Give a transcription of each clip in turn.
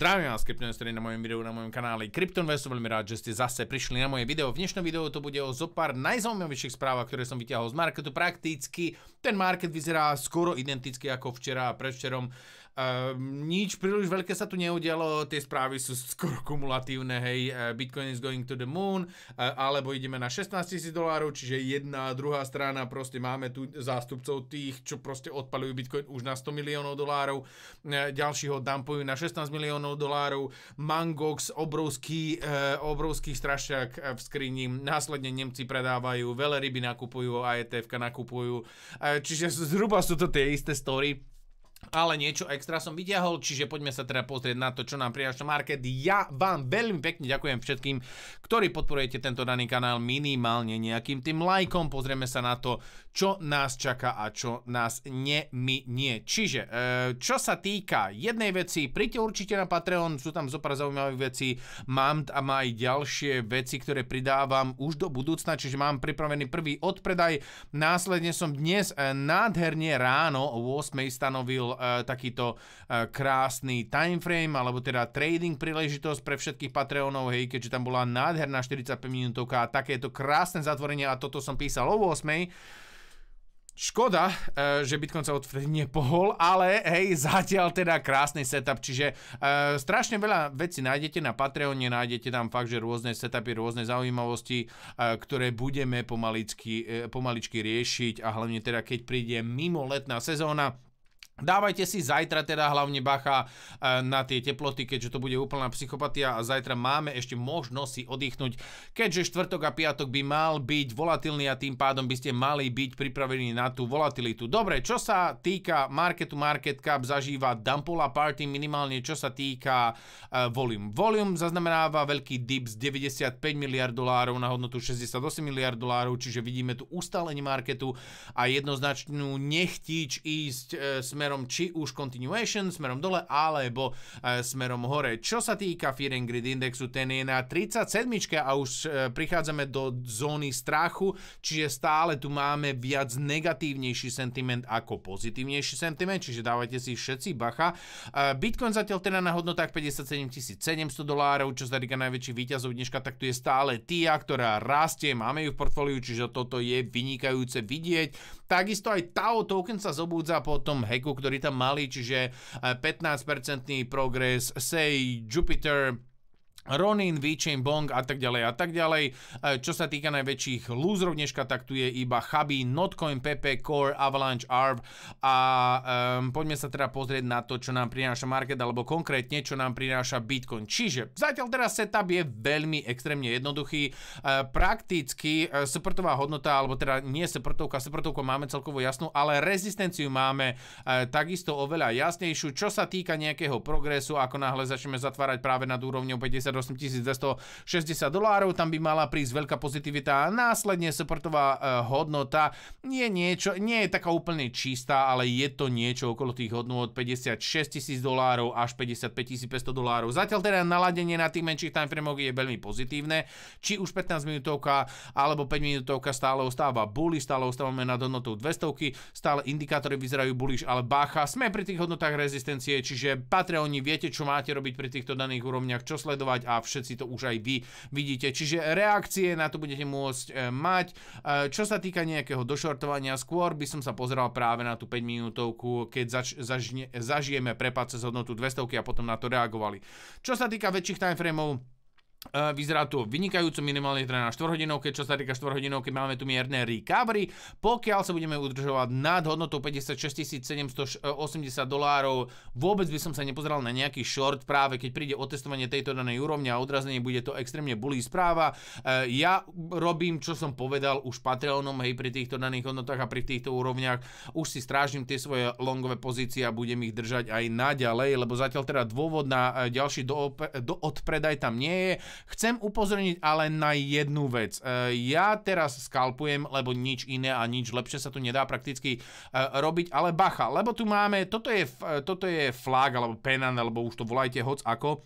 Zdravím vás, kryptoinvestori na mojom videu na mojom kanáli Kryptonvest. Veľmi rád, že ste zase prišli na moje video. V dnešnom videu to bude o zopár najzaujímavejších správ, ktoré som vyťahol z marketu. Prakticky ten market vyzerá skoro identicky ako včera a predvčerom. Ehm, nič príliš veľké sa tu neudialo, tie správy sú skoro kumulatívne, hej, e, Bitcoin is going to the moon, e, alebo ideme na 16 tisíc dolárov, čiže jedna a druhá strana, proste máme tu zástupcov tých, čo proste odpalujú Bitcoin už na 100 miliónov dolárov, e, ďalšího dumpujú na 16 miliónov dolárov, Mangox, obrovský, obrovský strašťák v skrini, následne Nemci predávajú, veľa ryby nakupujú, a ETF nakupujú, čiže zhruba sú to tie isté story, ale niečo extra som vyťahol, čiže poďme sa teda pozrieť na to, čo nám prináša market. Ja vám veľmi pekne ďakujem všetkým, ktorí podporujete tento daný kanál minimálne nejakým tým lajkom. Pozrieme sa na to, čo nás čaká a čo nás neminie. Čiže, e, čo sa týka jednej veci, príďte určite na Patreon, sú tam zopár zaujímavých veci mám tam aj ďalšie veci, ktoré pridávam už do budúcna, čiže mám pripravený prvý odpredaj. Následne som dnes e, nádherne ráno o 8 stanovil uh, takýto uh, krásny timeframe, alebo teda trading príležitosť pre všetkých Patreonov, hej, keďže tam bola nádherná 45 minútovka a takéto krásne zatvorenie a toto som písal o 8. Škoda, e, že Bitcoin sa odvtedy nepohol, ale hej, zatiaľ teda krásny setup, čiže e, strašne veľa vecí nájdete na Patreone, nájdete tam fakt, že rôzne setupy, rôzne zaujímavosti, e, ktoré budeme pomaličky, e, pomaličky riešiť a hlavne teda, keď príde mimo letná sezóna, Dávajte si zajtra teda hlavne bacha e, na tie teploty, keďže to bude úplná psychopatia a zajtra máme ešte možnosť si oddychnúť, keďže štvrtok a piatok by mal byť volatilný a tým pádom by ste mali byť pripravení na tú volatilitu. Dobre, čo sa týka marketu, market cap zažíva Dampola Party minimálne, čo sa týka e, volume. Volume zaznamenáva veľký dip z 95 miliard dolárov na hodnotu 68 miliard dolárov, čiže vidíme tu ustalenie marketu a jednoznačnú nechtíč ísť e, smer smerom či už continuation, smerom dole, alebo e, smerom hore. Čo sa týka Fear and Greed indexu, ten je na 37 a už e, prichádzame do zóny strachu, čiže stále tu máme viac negatívnejší sentiment ako pozitívnejší sentiment, čiže dávajte si všetci bacha. E, Bitcoin zatiaľ teda na hodnotách 57 700 dolárov, čo sa týka najväčší výťazov dneška, tak tu je stále TIA, ktorá rastie, máme ju v portfóliu, čiže toto je vynikajúce vidieť. Takisto aj TAO token sa zobúdza po tom heku, ktorý tam mali, čiže 15% eh, progres, Say, Jupiter, Ronin, Vicheng Bong a tak ďalej a tak ďalej. E, čo sa týka najväčších lúzrov dneška, tak tu je iba Chubby, Notcoin, Pepe, Core, Avalanche, Arv a um, poďme sa teda pozrieť na to, čo nám prináša market alebo konkrétne, čo nám prináša Bitcoin. Čiže zatiaľ teraz setup je veľmi extrémne jednoduchý. Uh, prakticky uh, hodnota, alebo teda nie seprtovka, seprtovku máme celkovo jasnú, ale rezistenciu máme uh, takisto oveľa jasnejšiu. Čo sa týka nejakého progresu, ako náhle začneme zatvárať práve nad úrovňou 50 8260 dolárov, tam by mala prísť veľká pozitivita a následne supportová e, hodnota je niečo, nie je taká úplne čistá, ale je to niečo okolo tých hodnot 56 000 dolárov až 55 500 dolárov. Zatiaľ teda naladenie na tých menších timeframoch je veľmi pozitívne, či už 15 minútovka alebo 5 minútovka stále ostáva bully, stále ostávame nad hodnotou 200, stále indikátory vyzerajú bullish, ale bacha, sme pri tých hodnotách rezistencie, čiže Patreoni, viete, čo máte robiť pri týchto daných úrovniach, čo sledovať, mať a všetci to už aj vy vidíte. Čiže reakcie na to budete môcť e, mať. E, čo sa týka nejakého došortovania, skôr by som sa pozeral práve na tú 5 minútovku, keď zažne, zažijeme prepad cez hodnotu 200 a potom na to reagovali. Čo sa týka väčších timeframeov, E, vyzerá to vynikajúco minimálne teda na 4 hodinovke, čo sa týka 4 hodinovky máme tu mierne recovery. Pokiaľ sa budeme udržovať nad hodnotou 56 780 dolárov, vôbec by som sa nepozeral na nejaký short práve keď príde otestovanie tejto danej úrovne a odrazenie bude to extrémne bulí správa. E, ja robím, čo som povedal už Patreonom, hej, pri týchto daných hodnotách a pri týchto úrovniach už si strážim tie svoje longové pozície a budem ich držať aj naďalej, lebo zatiaľ teda dôvod na e, ďalší do, do odpredaj tam nie je Chcem upozorniť ale na jednu vec. E, ja teraz skalpujem, lebo nič iné a nič lepšie sa tu nedá prakticky e, robiť, ale bacha, lebo tu máme, toto je, e, toto je flag, alebo penan, alebo už to volajte hoc ako,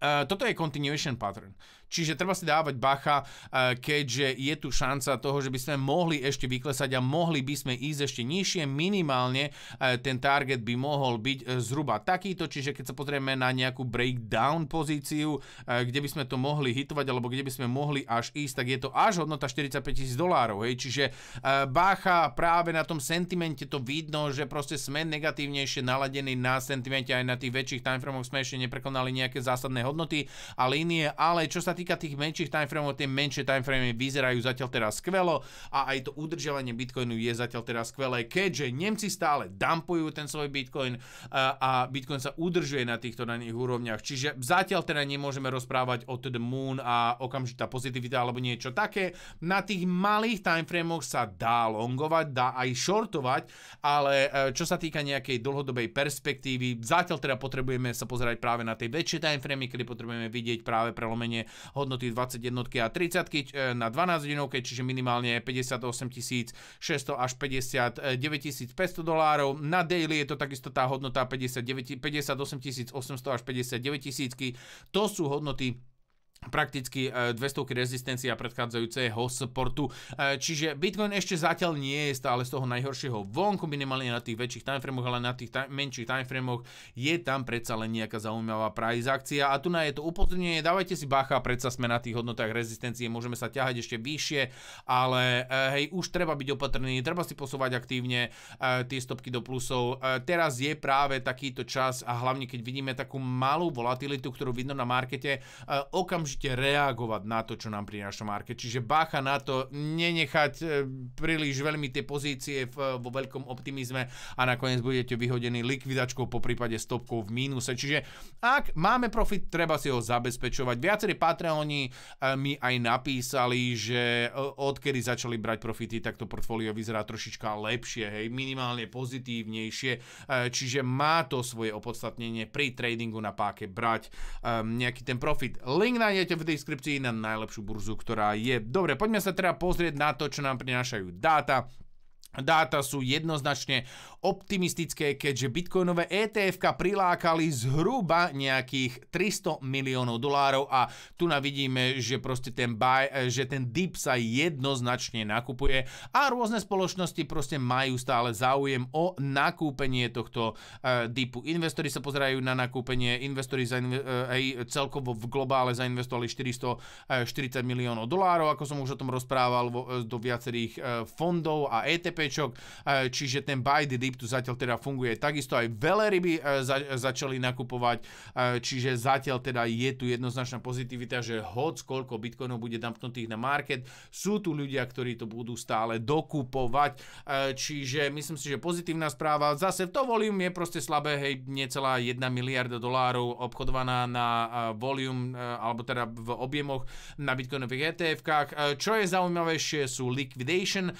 toto je continuation pattern. Čiže treba si dávať bacha, e, keďže je tu šanca toho, že by sme mohli ešte vyklesať a mohli by sme ísť ešte nižšie. Minimálne e, ten target by mohol byť e, zhruba takýto, čiže keď sa pozrieme na nejakú breakdown pozíciu, kde by sme to mohli hitovať alebo kde by sme mohli až ísť, tak je to až hodnota 45 tisíc dolárov. Hej. Čiže bacha práve na tom sentimente to vidno, že proste sme negatívnejšie naladení na sentimente aj na tých väčších timeframoch sme ešte neprekonali nejaké zásadné hodnoty a línie, ale čo sa týka tých menších timeframeov, tie menšie timeframey vyzerajú zatiaľ teraz skvelo a aj to udržiavanie Bitcoinu je zatiaľ teraz skvelé, keďže Nemci stále dumpujú ten svoj Bitcoin a, a Bitcoin sa udržuje na týchto daných úrovniach. Čiže zatiaľ teda nemôžeme rozprávať o the moon a okamžitá pozitivita alebo niečo také. Na tých malých timeframoch sa dá longovať, dá aj shortovať, ale e, čo sa týka nejakej dlhodobej perspektívy, zatiaľ teda potrebujeme sa pozerať práve na tej väčšie timeframy, kedy potrebujeme vidieť práve prelomenie hodnoty 21 a 30 e, na 12 hodinovke, čiže minimálne 58 600 až 59 500 dolárov. Na daily je to takisto tá hodnota 59, 58 800 až 59 000. To sú hodnoty prakticky 200 e, rezistencia predchádzajúceho supportu. E, čiže Bitcoin ešte zatiaľ nie je stále z toho najhoršieho vonku, minimálne na tých väčších timeframoch, ale na tých time, menších timeframoch je tam predsa len nejaká zaujímavá price akcia. A tu na je to upozornenie, dávajte si bacha, predsa sme na tých hodnotách rezistencie, môžeme sa ťahať ešte vyššie, ale e, hej, už treba byť opatrný, treba si posúvať aktívne tie stopky do plusov. Teraz je práve takýto čas a hlavne keď vidíme takú malú volatilitu, ktorú vidno na markete, okamžite okamžite reagovať na to, čo nám prináša market. Čiže bácha na to, nenechať e, príliš veľmi tie pozície v, vo veľkom optimizme a nakoniec budete vyhodení likvidačkou, po prípade stopkou v mínuse. Čiže ak máme profit, treba si ho zabezpečovať. Viacerí Patreoni e, mi aj napísali, že e, odkedy začali brať profity, tak to portfólio vyzerá trošička lepšie, hej, minimálne pozitívnejšie, čiže má to svoje opodstatnenie pri tradingu na páke brať nejaký ten profit. Link na nájdete v deskripcii na najlepšiu burzu, ktorá je. Dobre, poďme sa teda pozrieť na to, čo nám prinášajú dáta Dáta sú jednoznačne optimistické, keďže bitcoinové ETF prilákali zhruba nejakých 300 miliónov dolárov a tu na vidíme, že proste ten, buy, že ten dip sa jednoznačne nakupuje a rôzne spoločnosti proste majú stále záujem o nakúpenie tohto e, dipu. Investori sa pozerajú na nakúpenie, investori aj e, celkovo v globále zainvestovali 440 e, miliónov dolárov, ako som už o tom rozprával do viacerých fondov a ETP pečok, e, čiže ten buy the dip tu zatiaľ teda funguje. Takisto aj veľa e, za, začali nakupovať, e, čiže zatiaľ teda je tu jednoznačná pozitivita, že hoď, koľko bitcoinov bude dumpnutých na market, sú tu ľudia, ktorí to budú stále dokupovať, čiže myslím si, že pozitívna správa. Zase to volume je proste slabé, hej, necelá 1 miliarda dolárov obchodovaná na volume, alebo teda v objemoch na bitcoinových ETF-kách. Čo je zaujímavejšie sú liquidation,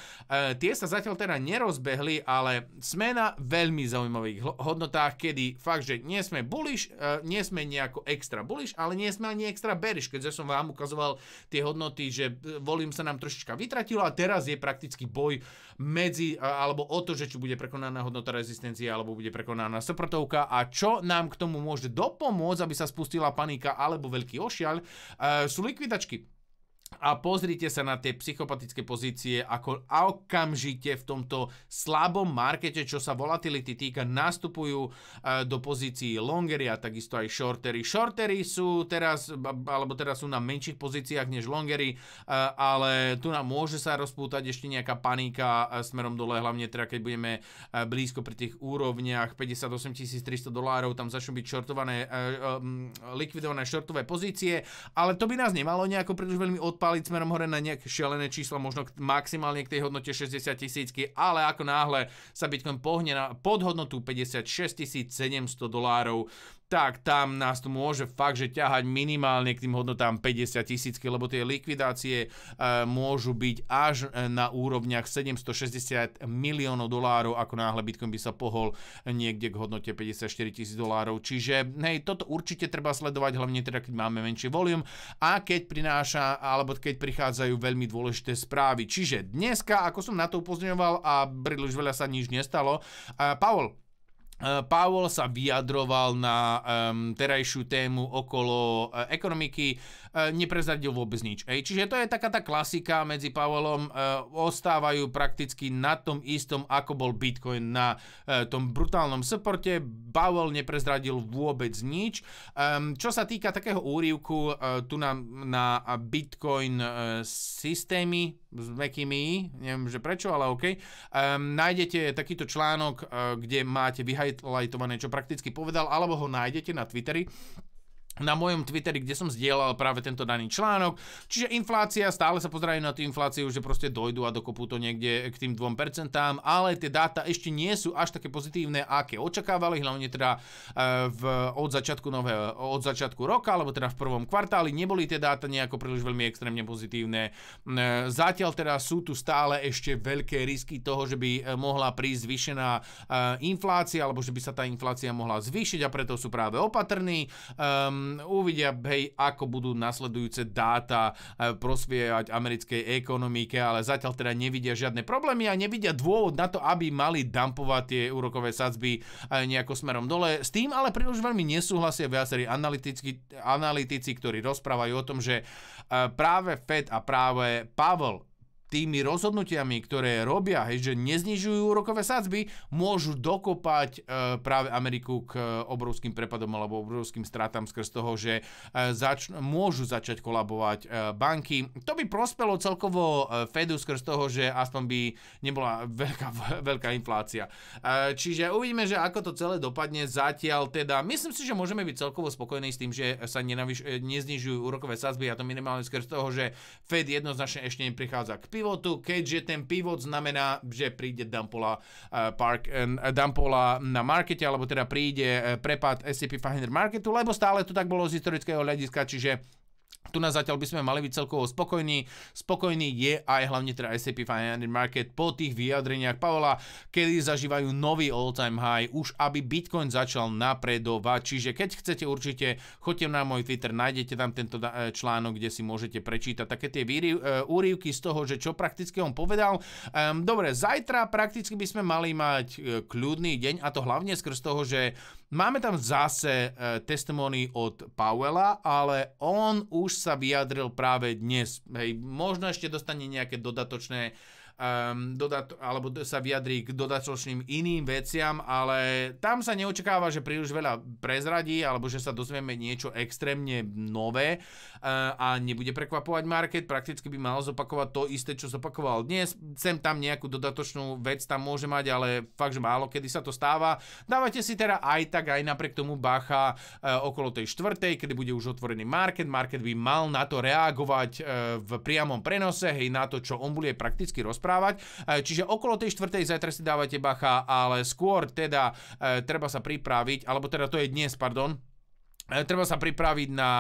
tie sa zatiaľ zatiaľ teda nerozbehli, ale sme na veľmi zaujímavých hodnotách, kedy fakt, že nie sme bullish, e, nie sme nejako extra bullish, ale nie sme ani extra bearish, keďže som vám ukazoval tie hodnoty, že e, volím sa nám trošička vytratilo a teraz je prakticky boj medzi, e, alebo o to, že či bude prekonaná hodnota rezistencie, alebo bude prekonaná soprotovka a čo nám k tomu môže dopomôcť, aby sa spustila panika alebo veľký ošiaľ, sú likvidačky a pozrite sa na tie psychopatické pozície, ako okamžite v tomto slabom markete, čo sa volatility týka, nastupujú e, do pozícií longery a takisto aj shortery. Shortery sú teraz, alebo teraz sú na menších pozíciách než longery, e, ale tu nám môže sa rozpútať ešte nejaká panika e, smerom dole, hlavne teda keď budeme blízko pri tých úrovniach 58 300 dolárov, tam začnú byť shortované, likvidované shortové pozície, ale to by nás nemalo nejako príliš veľmi od odpáliť smerom hore na nejaké šialené číslo, možno maximálne k tej hodnote 60 tisícky, ale ako náhle sa Bitcoin pohne na podhodnotu 56 700 dolárov, tak tam nás to môže fakt, že ťahať minimálne k tým hodnotám 50 tisícky, lebo tie likvidácie e, môžu byť až e, na úrovniach 760 miliónov dolárov, ako náhle Bitcoin by sa pohol niekde k hodnote 54 tisíc dolárov. Čiže hej, toto určite treba sledovať, hlavne teda, keď máme menší volum a keď prináša, alebo keď prichádzajú veľmi dôležité správy. Čiže dneska, ako som na to upozorňoval a príliš veľa sa nič nestalo, e, Pavel, Eh, Pavol sa vyjadroval na um, terajšiu tému okolo uh, ekonomiky, uh, neprezradil vôbec nič. Ej, čiže to je taká tá klasika medzi Pavolom, uh, ostávajú prakticky na tom istom, ako bol Bitcoin na uh, tom brutálnom supporte. Pavol neprezradil vôbec nič. Um, čo sa týka takého úrivku uh, tu na, na Bitcoin uh, systémy, s Mekimi, neviem, že prečo, ale OK. Um, nájdete takýto článok, uh, kde máte vyhajlajtované, čo prakticky povedal, alebo ho nájdete na Twitteri na mojom Twitteri, kde som zdieľal práve tento daný článok. Čiže inflácia, stále sa pozerajú na tú infláciu, že proste dojdu a dokopú to niekde k tým 2%, ale tie dáta ešte nie sú až také pozitívne, aké očakávali, hlavne teda e, v, od, začiatku nového, od začiatku roka, alebo teda v prvom kvartáli, neboli tie dáta nejako príliš veľmi extrémne pozitívne. E, zatiaľ teda sú tu stále ešte veľké risky toho, že by e, mohla prísť zvýšená inflácia, alebo že by sa tá inflácia mohla zvýšiť a preto sú práve opatrní. Um, uvidia, hej, ako budú nasledujúce dáta eh, prosvievať americkej ekonomike, ale zatiaľ teda nevidia žiadne problémy a nevidia dôvod na to, aby mali dumpovať tie úrokové sadzby eh, nejako smerom dole. S tým ale príliš veľmi nesúhlasia viacerí analytici, analytici, ktorí rozprávajú o tom, že eh, práve Fed a práve Pavel tými rozhodnutiami, ktoré robia, hej, že neznižujú úrokové sadzby, môžu dokopať e, práve Ameriku k e, obrovským prepadom alebo obrovským stratám skrz toho, že e, zač- môžu začať kolabovať e, banky. To by prospelo celkovo e, Fedu skrz toho, že aspoň by nebola veľká, veľká inflácia. E, čiže uvidíme, že ako to celé dopadne zatiaľ. Teda myslím si, že môžeme byť celkovo spokojní s tým, že sa nenavyš- e, neznižujú úrokové sadzby a to minimálne skrz toho, že Fed jednoznačne ešte neprichádza k pivotu, keďže ten pivot znamená, že príde Dampola, uh, park, uh, Dampola na markete, alebo teda príde eh, prepad SCP 500 marketu, lebo stále to tak bolo z historického hľadiska, čiže tu na zatiaľ by sme mali byť celkovo spokojní. Spokojný je aj hlavne teda S&P 500 Market po tých vyjadreniach Pavola, kedy zažívajú nový all-time high, už aby Bitcoin začal napredovať. Čiže keď chcete určite, choďte na môj Twitter, nájdete tam tento eh, článok, kde si môžete prečítať také tie eh, úrivky z toho, že čo prakticky on povedal. Ehm, dobre, zajtra prakticky by sme mali mať eh, kľudný deň a to hlavne skrz toho, že máme tam zase testimony od Pavela, ale on už sa vyjadril práve dnes. Hej, možno ešte dostane nejaké dodatočné um, dodat, alebo sa vyjadrí k dodatočným iným veciam, ale tam sa neočakáva, že príliš veľa prezradí, alebo že sa dozvieme niečo extrémne nové uh, a nebude prekvapovať market, prakticky by mal zopakovať to isté, čo zopakoval dnes, sem tam nejakú dodatočnú vec tam môže mať, ale fakt, že málo kedy sa to stáva. Dávate si teda aj tak, aj napriek tomu bacha uh, okolo tej štvrtej, kedy bude už otvorený market, market by mal na to reagovať uh, v priamom prenose, hej, na to, čo on bude prakticky rozprávať rozprávať. E, čiže okolo tej štvrtej zajtra si dávate bacha, ale skôr teda e, treba sa pripraviť, alebo teda to je dnes, pardon, E, treba sa pripraviť na,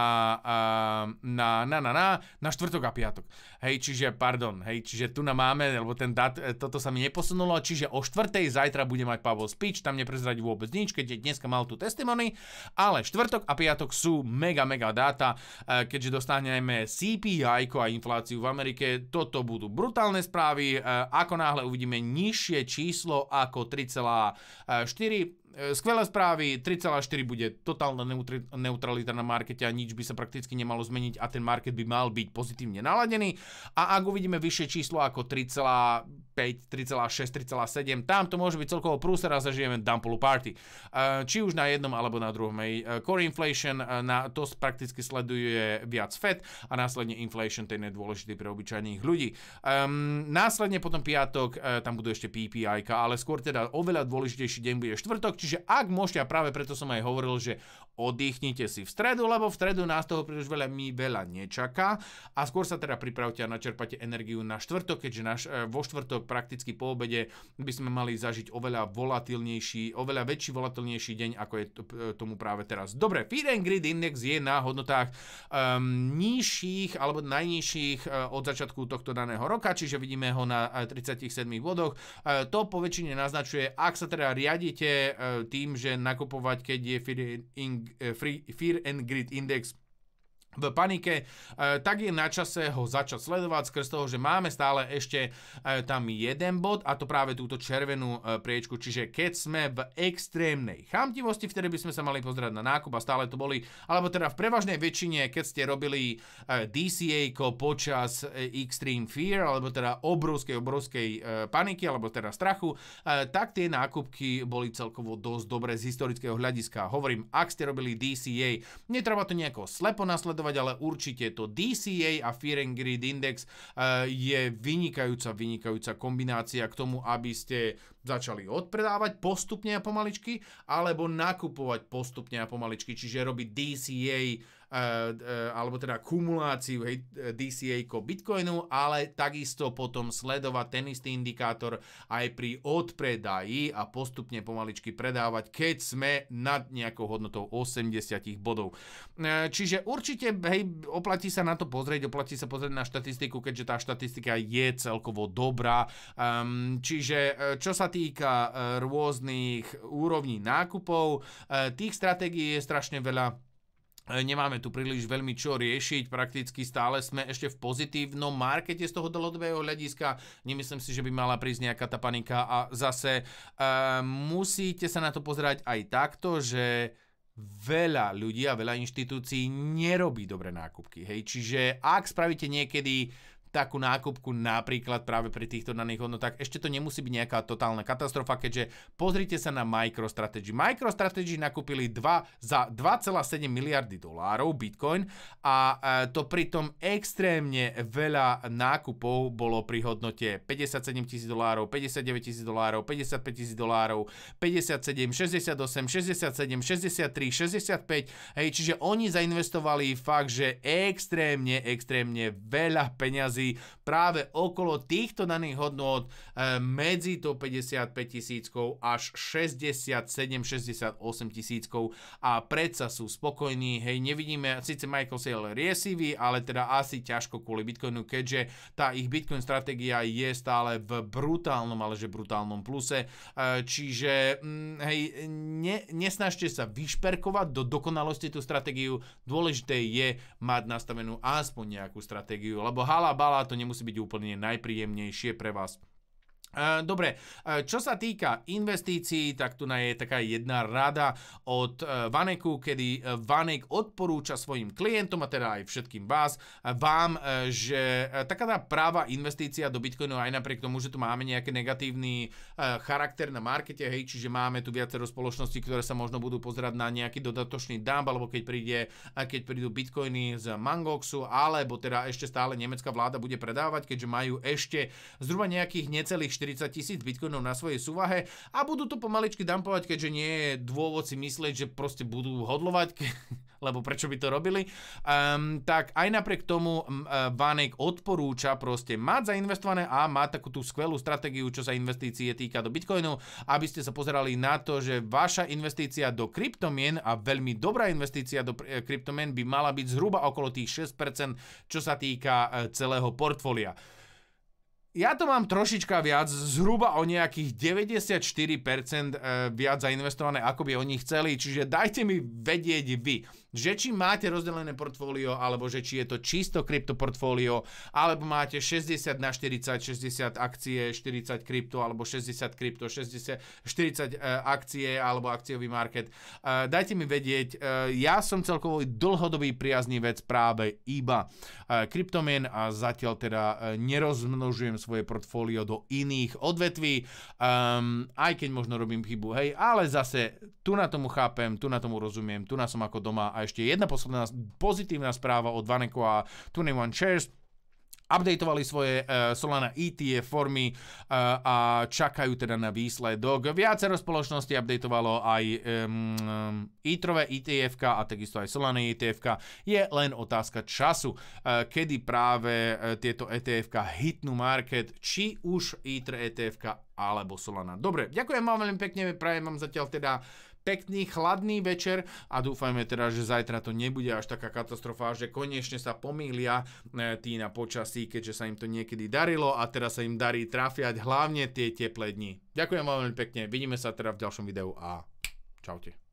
na, na, na, na, na štvrtok a piatok. Hej, čiže, pardon, hej, čiže tu na máme, lebo ten dat, e, toto sa mi neposunulo, čiže o štvrtej zajtra bude mať Pavel Speech, tam neprezradí vôbec nič, keď dneska mal tu testimony, ale štvrtok a piatok sú mega, mega dáta, e, keďže dostaneme CPI a infláciu v Amerike, toto budú brutálne správy, ako náhle uvidíme nižšie číslo ako 3,4, E, skvelé správy, 3,4 bude totálna neutralita na markete a nič by sa prakticky nemalo zmeniť a ten market by mal byť pozitívne naladený. A ak uvidíme vyššie číslo ako 3,5, 3,6, 3,7. Tam to môže byť celkovo prúser a zažijeme dumpolu party. Či už na jednom alebo na druhom. E, core inflation, e, na to prakticky sleduje viac Fed a následne inflation, ten je dôležitý pre obyčajných ľudí. Ehm, následne potom piatok, e, tam budú ešte PPI, ale skôr teda oveľa dôležitejší deň bude štvrtok, čiže ak môžete, a práve preto som aj hovoril, že oddychnite si v stredu, lebo v stredu nás toho príliš veľa mi veľa nečaká a skôr sa teda pripravte a načerpate energiu na štvrtok, keďže naš, vo štvrtok prakticky po obede by sme mali zažiť oveľa volatilnejší, oveľa väčší volatilnejší deň, ako je e, tomu práve teraz. Dobre, Feed and Grid Index je na hodnotách um, nižších alebo najnižších uh, od začiatku tohto daného roka, čiže vidíme ho na 37 e, bodoch. Uh, to po väčšine naznačuje, ak sa teda riadite uh, tým, že nakupovať, keď je Fear, in, uh, free, fear and Grid Index v panike, e, tak je na čase ho začať sledovať skrz toho, že máme stále ešte e, tam jeden bod a to práve túto červenú e, priečku. Čiže keď sme v extrémnej chamtivosti, vtedy by sme sa mali pozerať na nákup a stále to boli, alebo teda v prevažnej väčšine, keď ste robili DCA počas Extreme Fear, alebo teda obrovskej, obrovskej paniky, alebo teda strachu, tak tie nákupky boli celkovo dosť dobre z historického hľadiska. Hovorím, ak ste robili DCA, netreba to nejako slepo nasledovať, sledovať, ale určite to DCA a Fear and Greed Index eh, je vynikajúca, vynikajúca kombinácia k tomu, aby ste Začali odpredávať postupne a pomaličky, alebo nakupovať postupne a pomaličky, čiže robiť DCA, eh, eh, alebo teda kumuláciu hej, DCA ko Bitcoinu, ale takisto potom sledovať ten istý indikátor aj pri odpredaji a postupne pomaličky predávať, keď sme nad nejakou hodnotou 80 bodov. Eh, čiže určite, hej, oplatí sa na to pozrieť, oplatí sa pozrieť na štatistiku, keďže tá štatistika je celkovo dobrá. Um, čiže čo sa týka e, rôznych úrovní nákupov. E, tých stratégií je strašne veľa e, nemáme tu príliš veľmi čo riešiť, prakticky stále sme ešte v pozitívnom markete z toho dlhodobého hľadiska, nemyslím si, že by mala prísť nejaká tá panika a zase e, musíte sa na to pozerať aj takto, že veľa ľudí a veľa inštitúcií nerobí dobré nákupky, hej, čiže ak spravíte niekedy takú nákupku napríklad práve pri týchto daných hodnotách. Ešte to nemusí byť nejaká totálna katastrofa, keďže pozrite sa na MicroStrategy. MicroStrategy nakúpili dva, za 2,7 miliardy dolárov Bitcoin a e, to pritom extrémne veľa nákupov bolo pri hodnote 57 tisíc dolárov, 59 tisíc dolárov, 55 tisíc dolárov, 57, 68, 67, 63, 65. Hej, čiže oni zainvestovali fakt, že extrémne, extrémne veľa peňazí peňazí práve okolo týchto daných hodnot eh, medzi to 55 tisíckou až 67-68 tisíckou a predsa sú spokojní. Hej, nevidíme, síce Michael Saylor je riesivý, ale teda asi ťažko kvôli Bitcoinu, keďže tá ich Bitcoin stratégia je stále v brutálnom, ale že brutálnom pluse. Eh, čiže mm, hej, ne, nesnažte sa vyšperkovať do dokonalosti tú stratégiu. Dôležité je mať nastavenú aspoň nejakú stratégiu, lebo halabala chvála, to nemusí byť úplne najpríjemnejšie pre vás. Dobre, čo sa týka investícií, tak tu je taká jedna rada od e, Vaneku, kedy e, Vanek odporúča svojim klientom, a teda aj všetkým vás, e, vám, že taká tá práva investícia do Bitcoinu, aj napriek tomu, že tu máme nejaký negatívny charakter na markete, hej, čiže máme tu viacero spoločností, ktoré sa možno budú pozerať na nejaký dodatočný dump, alebo keď, príde, keď prídu Bitcoiny z Mangoxu, alebo teda ešte stále nemecká vláda bude predávať, keďže majú ešte zhruba nejakých necelých 40 tisíc bitcoinov na svojej súvahe a budú to pomaličky dumpovať, keďže nie je dôvod si myslieť, že proste budú hodlovať, ke, lebo prečo by to robili. Um, tak aj napriek tomu e, Vanek odporúča proste mať zainvestované a má takú tú skvelú stratégiu, čo sa investície týka do bitcoinu, aby ste sa pozerali na to, že vaša investícia do kryptomien a veľmi dobrá investícia do e, kryptomien by mala byť zhruba okolo tých 6%, čo sa týka e, celého portfólia ja to mám trošička viac, zhruba o nejakých 94% eh, viac zainvestované, ako by oni chceli, čiže dajte mi vedieť vy že či máte rozdelené portfólio, alebo že či je to čisto kryptoportfólio, alebo máte 60 na 40, 60 akcie, 40 krypto, alebo 60 krypto, 60, 40 e, akcie, alebo akciový market. E, dajte mi vedieť, e, ja som celkovo dlhodobý priazný vec práve iba kryptomien a zatiaľ teda nerozmnožujem svoje portfólio do iných odvetví, um, aj keď možno robím chybu, hej, ale zase tu na tomu chápem, tu na tomu rozumiem, tu na som ako doma ešte jedna posledná pozitívna správa od Vaneko a 21 Shares updateovali svoje uh, Solana ETF formy uh, a čakajú teda na výsledok. Viacero spoločnosti updateovalo aj um, ITROVE e etf a takisto aj Solana etf Je len otázka času, uh, kedy práve uh, tieto etf hitnú market, či už ITRE etf alebo Solana. Dobre, ďakujem vám veľmi pekne, prajem vám zatiaľ teda pekný, chladný večer a dúfajme teda, že zajtra to nebude až taká katastrofa, že konečne sa pomýlia e, tí na počasí, keďže sa im to niekedy darilo a teraz sa im darí trafiať hlavne tie teplé dni. Ďakujem vám veľmi pekne, vidíme sa teda v ďalšom videu a čaute.